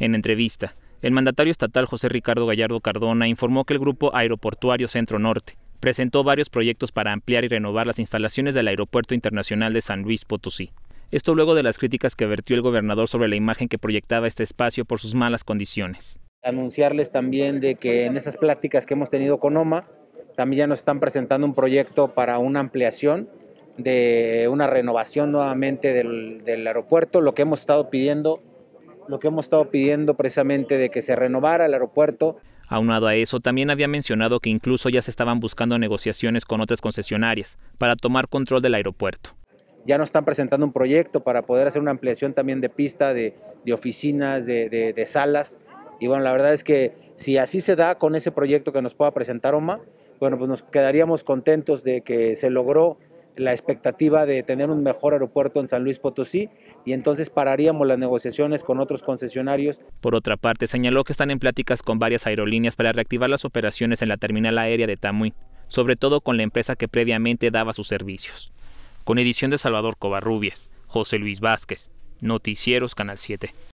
En entrevista, el mandatario estatal José Ricardo Gallardo Cardona informó que el grupo aeroportuario Centro Norte presentó varios proyectos para ampliar y renovar las instalaciones del Aeropuerto Internacional de San Luis Potosí. Esto luego de las críticas que vertió el gobernador sobre la imagen que proyectaba este espacio por sus malas condiciones. Anunciarles también de que en esas pláticas que hemos tenido con OMA, también ya nos están presentando un proyecto para una ampliación de una renovación nuevamente del, del aeropuerto, lo que hemos estado pidiendo lo que hemos estado pidiendo precisamente de que se renovara el aeropuerto. Aunado a eso, también había mencionado que incluso ya se estaban buscando negociaciones con otras concesionarias para tomar control del aeropuerto. Ya nos están presentando un proyecto para poder hacer una ampliación también de pista, de, oficinas, de, de salas. Y bueno, la verdad es que si así se da con ese proyecto que nos pueda presentar OMA, bueno, pues nos quedaríamos contentos de que se logró la expectativa de tener un mejor aeropuerto en San Luis Potosí y entonces pararíamos las negociaciones con otros concesionarios. Por otra parte, señaló que están en pláticas con varias aerolíneas para reactivar las operaciones en la terminal aérea de Tamuín, sobre todo con la empresa que previamente daba sus servicios. Con edición de Salvador Covarrubias, José Luis Vázquez, Noticieros Canal 7.